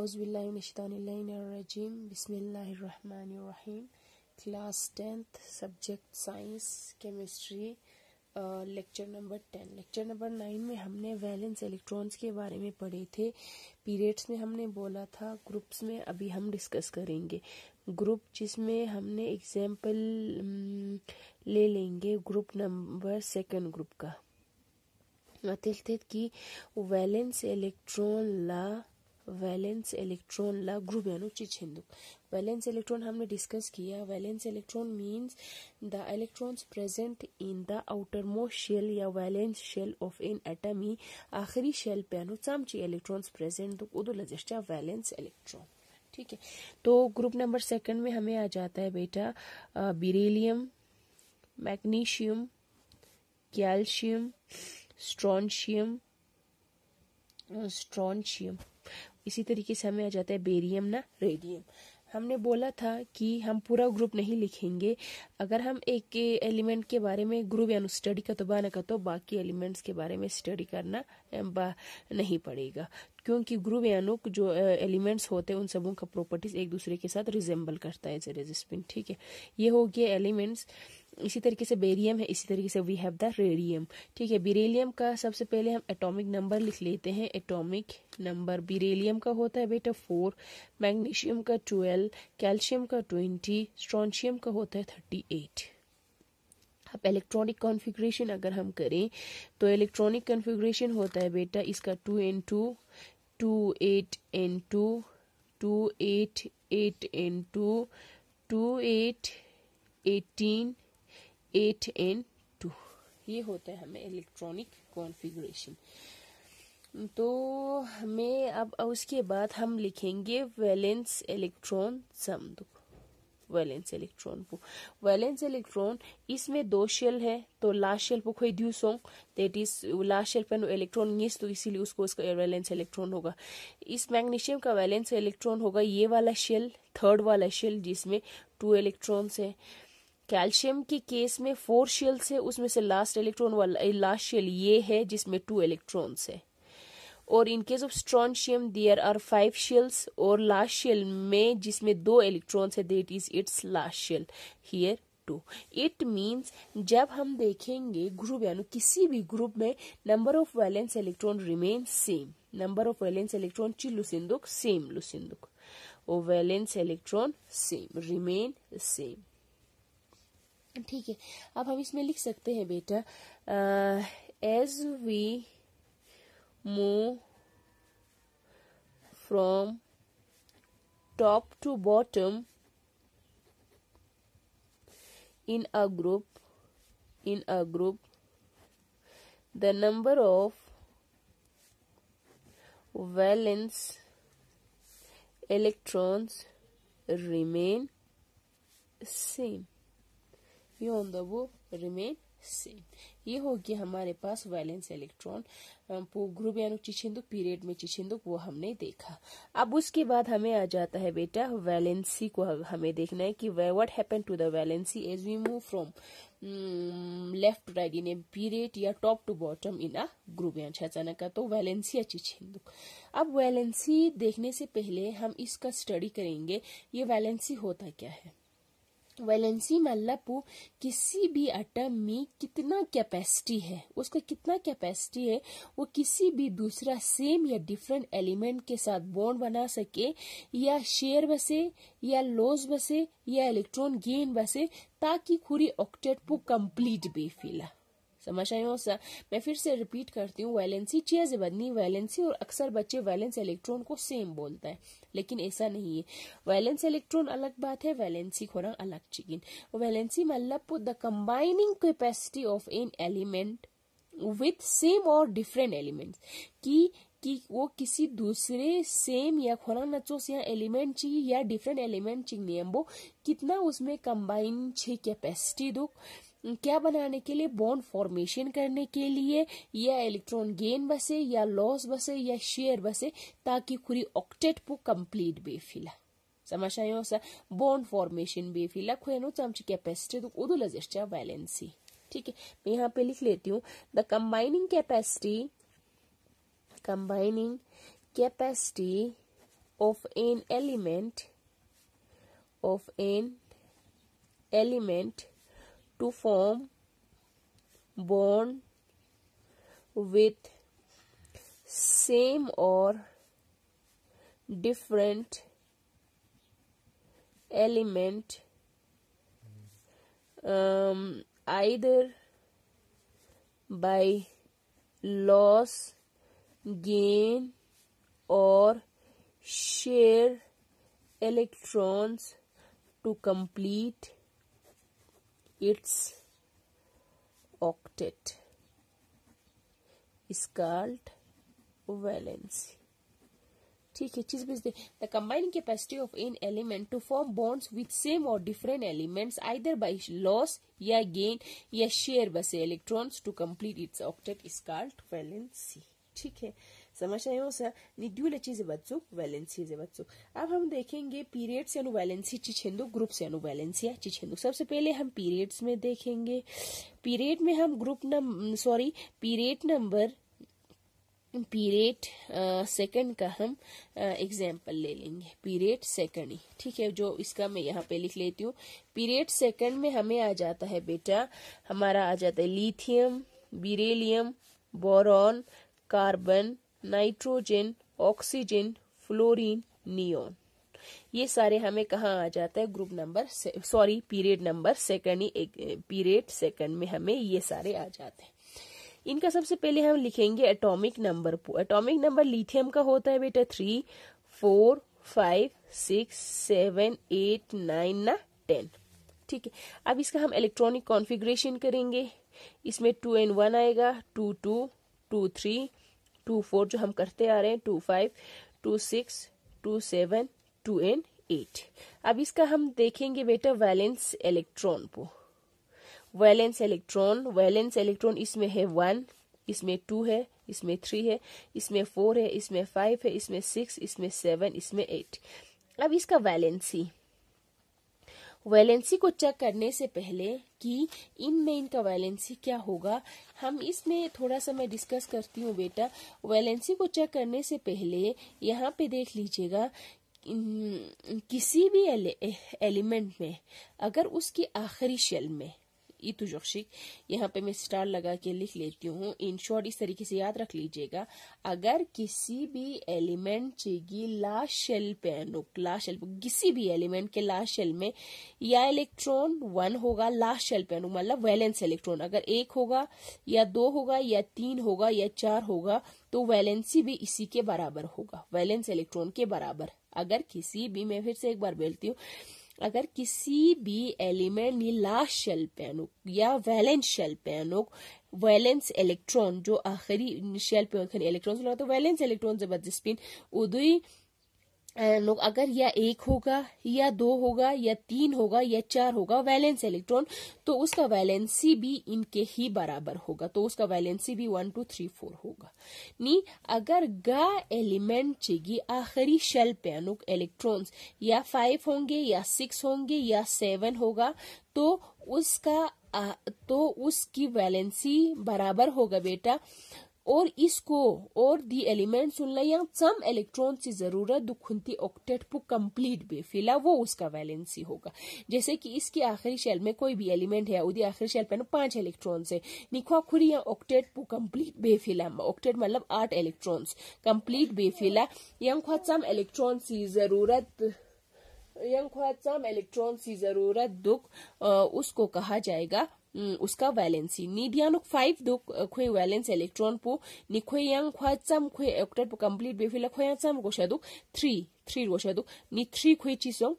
अउज़बिल्लिनशानरजीम बसमीम class tenth subject science chemistry lecture number ten lecture number nine में हमने valence electrons के बारे में पढ़े थे पीरियड्स में हमने बोला था ग्रुप्स में अभी हम डिस्कस करेंगे ग्रुप जिसमें हमने एग्जाम्पल mm, ले लेंगे ग्रुप नंबर सेकेंड ग्रुप का अतिथित की वैलेंस इलेक्ट्रॉन ला वैलेंस इलेक्ट्रॉन ला ग्रुप छिंदुक वैलेंस इलेक्ट्रॉन हमने डिस्कस किया valence electron means the electrons present in the outermost shell या valence shell of an atom ही आखिरी शेल पे अनु चमची इलेक्ट्रॉन्स प्रेजेंट तो उदो लजस्टा वैलेंस इलेक्ट्रॉन ठीक है तो ग्रुप नंबर सेकंड में हमें आ जाता है बेटा beryllium magnesium calcium strontium strontium इसी तरीके से हमें आ जाता है बेरियम ना रेडियम हमने बोला था कि हम पूरा ग्रुप नहीं लिखेंगे अगर हम एक एलिमेंट के बारे में ग्रुप यानी स्टडी का तो न कर तो बाकी एलिमेंट्स के बारे में स्टडी करना नहीं पड़ेगा क्योंकि ग्रुप यानु जो एलिमेंट्स होते हैं उन सबों का प्रॉपर्टीज एक दूसरे के साथ रिजेंबल करता है ठीक है ये हो गया एलिमेंट्स इसी तरीके से बेरियम है इसी तरीके से वी हैव द रेडियम ठीक है बिरेलियम का सबसे पहले हम एटॉमिक नंबर लिख लेते हैं एटॉमिक नंबर बिरेलियम का होता है बेटा फोर मैग्नीशियम का ट्वेल्व कैल्शियम का ट्वेंटी स्ट्रॉन्शियम का होता है थर्टी एट अब इलेक्ट्रॉनिक कॉन्फ़िगरेशन अगर हम करें तो इलेक्ट्रॉनिक कॉन्फ़िगरेशन होता है बेटा इसका two and two two eight and two two eight eight and two two eight eighteen eight and two ये होता है हमें इलेक्ट्रॉनिक कॉन्फ़िगरेशन तो हमें अब उसके बाद हम लिखेंगे वैलेंस इलेक्ट्रॉन सम वैलेंस इलेक्ट्रॉन को वैलेंस इलेक्ट्रॉन इसमें दो शेल है तो लास्ट शेल पर कोई दू सॉन्ग दैट इज लास्ट शेल पर इलेक्ट्रॉन गिस तो इसीलिए उसको उसका वैलेंस इलेक्ट्रॉन होगा इस मैग्नीशियम का वैलेंस इलेक्ट्रॉन होगा ये वाला शेल थर्ड वाला शेल जिसमें टू इलेक्ट्रॉन्स है कैल्शियम के केस में फोर शेल्स है उसमें से लास्ट इलेक्ट्रॉन वाला लास्ट शेल ये है जिसमें टू इलेक्ट्रॉन्स है और in case of strontium there are five shells और लास्ट शेल में जिसमें दो इलेक्ट्रॉन्स है that is its last shell here two it means जब हम देखेंगे ग्रुप यानी किसी भी ग्रुप में number of valence electron remain same number of valence electron ची लुसिंदुक सेम लुसिंदुक valence electron same remain same ठीक है अब हम इसमें लिख सकते हैं बेटा as we move from top to bottom in a group in a group the number of valence electrons remain same on the वो रिमेन सेम ये हो गया हमारे पास वैलेंस इलेक्ट्रॉन ग्रुप यानी चिछिंदुक पीरियड में चिछिंदुक वो हमने देखा अब उसके बाद हमें आ जाता है बेटा वैलेंसी को हमें देखना है कि what happen to the valency as we move from left to right in a period या top to bottom in a group यानी छचाना का तो वैलेंसी या चिछिंदुक अब वैलेंसी देखने से पहले हम इसका स्टडी करेंगे ये वैलेंसी होता क्या है वैलेंसी में किसी भी आटम में कितना कैपेसिटी है उसका कितना कैपेसिटी है वो किसी भी दूसरा सेम या डिफरेंट एलिमेंट के साथ बॉन्ड बना सके या शेयर बसे या लॉस बसे या इलेक्ट्रॉन गेन बसे ताकि पूरी ऑक्टेट पो कंप्लीट भी समझ रहे हो सर मैं फिर से रिपीट करती हूँ वैलेंसी चेयर से बदनी वैलेंसी और अक्सर बच्चे वैलेंस इलेक्ट्रॉन को सेम बोलता है लेकिन ऐसा नहीं है वैलेंस इलेक्ट्रॉन अलग बात है वैलेंसी खोरा अलग चिकन वैलेंसी मतलब the combining capacity of an element with same और डिफरेंट एलिमेंट कि कि वो किसी दूसरे सेम या खोरा नचोस या एलिमेंट ची या डिफरेंट एलिमेंट नियम वो कितना उसमें कंबाइन छे कैपेसिटी दो क्या बनाने के लिए बॉन्ड फॉर्मेशन करने के लिए या इलेक्ट्रॉन गेन बसे या लॉस बसे या शेयर बसे ताकि खुरी ऑक्टेट पो कंप्लीट बेफिला समझ आयो हो बॉन्ड फॉर्मेशन बेफिला नो चमची कैपेसिटी तो उदुल वैलेंसी ठीक है मैं यहाँ पे लिख लेती हूँ the combining capacity combining capacity of an element of an element to form bond with same or different element um, either by loss gain or share electrons to complete its octet is called valency ठीक है चीज भेजते the combining capacity of an element to form bonds with same और different elements either by loss या gain या share बसे electrons to complete its octet is called valency ठीक है समझ रहे हो सर निड्यूल निड्यूलची बच्चों वैलेंसी से बच्चों अब हम देखेंगे पीरियड से अनुवैलेंसी चिछेंदु ग्रुप से अनुवैलेंसी अनुवैलेंसिया चिछेंदु सबसे पहले हम पीरियड्स में देखेंगे पीरियड में हम ग्रुप नम sorry period number period second का हम एग्जांपल ले लेंगे पीरियड सेकंड ही ठीक है जो इसका मैं यहाँ पे लिख लेती हूँ पीरियड सेकंड में हमें आ जाता है बेटा हमारा आ जाता है lithium beryllium boron carbon nitrogen oxygen fluorine neon ये सारे हमें कहाँ आ जाता है group number sorry period number second ही पीरियड सेकंड में हमें ये सारे आ जाते हैं इनका सबसे पहले हम लिखेंगे atomic number atomic number lithium का होता है बेटा three four five six seven eight nine ना टेन ठीक है अब इसका हम इलेक्ट्रॉनिक कॉन्फ़िगरेशन करेंगे इसमें टू एंड वन आएगा two two two three two four जो हम करते आ रहे हैं two five two six two seven two and eight अब इसका हम देखेंगे बेटा वैलेंस इलेक्ट्रॉन को वैलेंस इलेक्ट्रॉन वैलेंस इलेक्ट्रॉन इसमें है वन इसमें टू है इसमें थ्री है इसमें फोर है इसमें फाइव है इसमें सिक्स इसमें सेवन इसमें एट अब इसका वैलेंसी वैलेंसी को चेक करने से पहले कि में इनका वैलेंसी क्या होगा हम इसमें थोड़ा सा मैं डिस्कस करती हूँ बेटा वैलेंसी को चेक करने से पहले यहाँ पे देख लीजिएगा किसी भी एलिमेंट में अगर उसकी आखिरी शेल में ई तुजुर्शिक यहाँ पे मैं स्टार लगा के लिख लेती हूँ इन शॉर्ट इस तरीके से याद रख लीजिएगा अगर किसी भी एलिमेंट चेगी लास्ट शेल पे अनुक लास्ट शेल किसी भी एलिमेंट के लास्ट शेल में या इलेक्ट्रॉन वन होगा लास्ट शेल पे अनुक मतलब वैलेंस इलेक्ट्रॉन अगर एक होगा या दो होगा या तीन होगा या चार होगा तो वैलेंसी भी इसी के बराबर होगा वैलेंस इलेक्ट्रॉन के बराबर अगर किसी भी मैं फिर से एक बार बोलती हूँ अगर किसी भी एलिमेंट ની लास्ट शेल पे અનુક या वैलेंस शेल पे અનુક वैलेंस इलेक्ट्रॉन जो आखिरी शेल पे इलेक्ट्रॉन इलेक्ट्रॉन तो वैलेंस इलेक्ट्रॉन जब स्पिन उदुई लोग अगर या एक होगा या दो होगा या तीन होगा या चार होगा वैलेंस इलेक्ट्रॉन तो उसका वैलेंसी भी इनके ही बराबर होगा तो उसका वैलेंसी भी वन टू थ्री फोर होगा नी अगर गा एलिमेंट चेगी आखिरी शेल पे अनुक इलेक्ट्रॉन्स या फाइव होंगे या सिक्स होंगे या सेवन होगा तो उसका तो उसकी वैलेंसी बराबर होगा बेटा और इसको और दी एलिमेंट एलिमेंट्स उनला सम इलेक्ट्रॉन की जरूरत दुखुनती ऑक्टेट पु कंप्लीट बे फिला वो उसका वैलेंसी होगा जैसे कि इसकी आखिरी शेल में कोई भी एलिमेंट है उदी आखिरी शेल पे पांच इलेक्ट्रॉन्स है निखवा खुरी या ऑक्टेट पु कंप्लीट बे फिला ऑक्टेट मतलब आठ इलेक्ट्रॉन्स कंप्लीट बे फिला यंग ख्वा सम इलेक्ट्रॉन की जरूरत यंग ख्वा सम इलेक्ट्रॉन की जरूरत दुख उसको कहा जाएगा हम्म, उसका वैलेंसी निडियानुक फाइव दो खुए वैलेंस इलेक्ट्रॉन पो यंग खुआचम खुए ऑक्टेट पो कंप्लीट बेफिला ख्वाचम गो शादु थ्री थ्री गो शादु नि थ्री खुए चीसोंग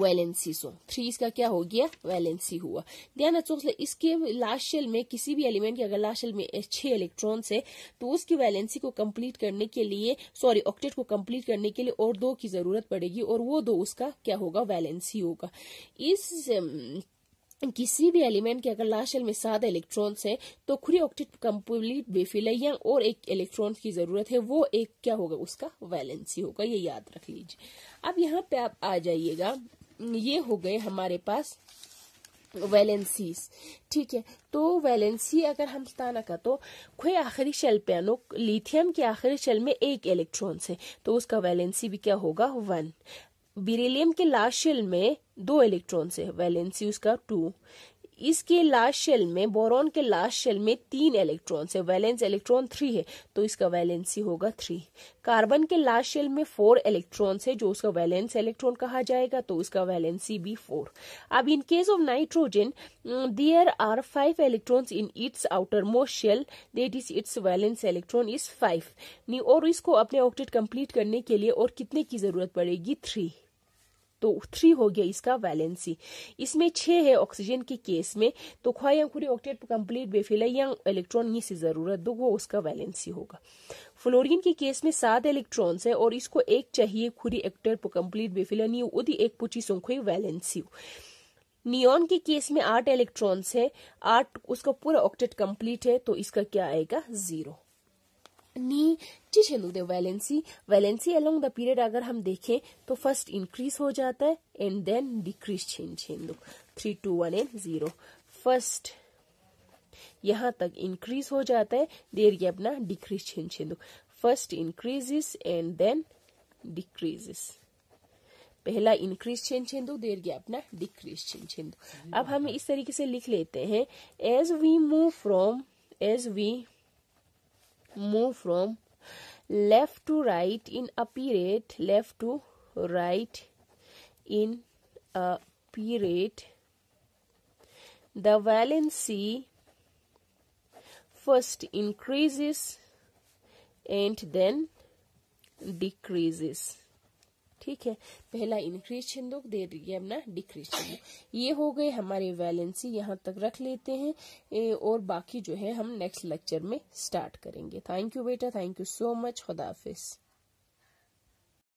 वैलेंसी सो थ्री इसका क्या हो गया वैलेंसी हुआ ध्यान रखो इसके लास्ट शेल में किसी भी एलिमेंट के अगर लास्ट शेल में छह इलेक्ट्रॉन्स है तो उसकी वैलेंसी को कंप्लीट करने के लिए सॉरी ऑक्टेट को कंप्लीट करने के लिए और दो की जरूरत पड़ेगी और वो दो उसका क्या होगा वैलेंसी होगा इस हम्म, किसी भी एलिमेंट के अगर लास्ट शेल में सात इलेक्ट्रॉन्स हैं तो खुरी ऑक्टेट कंप्लीट बेफिल है या और एक इलेक्ट्रॉन की जरूरत है वो एक क्या होगा उसका वैलेंसी होगा ये याद रख लीजिए अब यहाँ पे आप आ जाइएगा ये हो गए हमारे पास वैलेंसीज ठीक है तो वैलेंसी अगर हम ताना का तो खुए आखिरी शेल पे अनु लिथियम के आखिरी शेल में एक इलेक्ट्रॉन है तो उसका वैलेंसी भी क्या होगा वन बीरेलियम के लास्ट शेल में दो इलेक्ट्रॉन है वैलेंसी उसका टू इसके लास्ट शेल में बोरॉन के लास्ट शेल में तीन इलेक्ट्रॉन है वैलेंस इलेक्ट्रॉन थ्री है तो इसका वैलेंसी होगा थ्री कार्बन के लास्ट शेल में फोर इलेक्ट्रॉन है जो उसका वैलेंस इलेक्ट्रॉन कहा जाएगा तो उसका वैलेंसी भी फोर अब in case of nitrogen there are five electrons in its outermost shell that is its valence electron is five और इसको अपने ऑक्टेट कम्प्लीट करने के लिए और कितने की जरूरत पड़ेगी थ्री तो थ्री हो गया इसका वैलेंसी इसमें छह है ऑक्सीजन के केस में तो ख्वायां खुरी ऑक्टेट कंप्लीट बेफिला या इलेक्ट्रॉन ही से ज़रूरत दो वो उसका वैलेंसी होगा फ्लोरीन के केस में सात इलेक्ट्रॉन्स है और इसको एक चाहिए खुरी एक्टर कम्प्लीट बेफिला नहीं उदी एक पुची सोखो वैलेंसी नियॉन के केस में आठ इलेक्ट्रॉन्स है आठ उसका पूरा ऑक्टेट कंप्लीट है तो इसका क्या आएगा जीरो नी चीज हेलू दे valency valency along the period अगर हम देखें तो फर्स्ट इंक्रीज हो जाता है एंड देन डिक्रीज चेंज छेन three two one and zero first यहां तक इंक्रीज हो जाता है देर ये अपना डिक्रीज चेंज छेन दो first increases and then decreases पहला इंक्रीज चेंज छेन दो देर गया अपना डिक्रीज चेंज छेन दो अब हम इस तरीके से लिख लेते हैं as we move from as we move from left to right in a period left to right in a period the valency first increases and then decreases ठीक है पहला इंक्रीज छिंदुक दे रही है अपना डिक्रीज छिंदुक ये हो गए हमारे वैलेंसी यहाँ तक रख लेते हैं और बाकी जो है हम नेक्स्ट लेक्चर में स्टार्ट करेंगे थैंक यू बेटा थैंक यू सो मच खुदाफिज़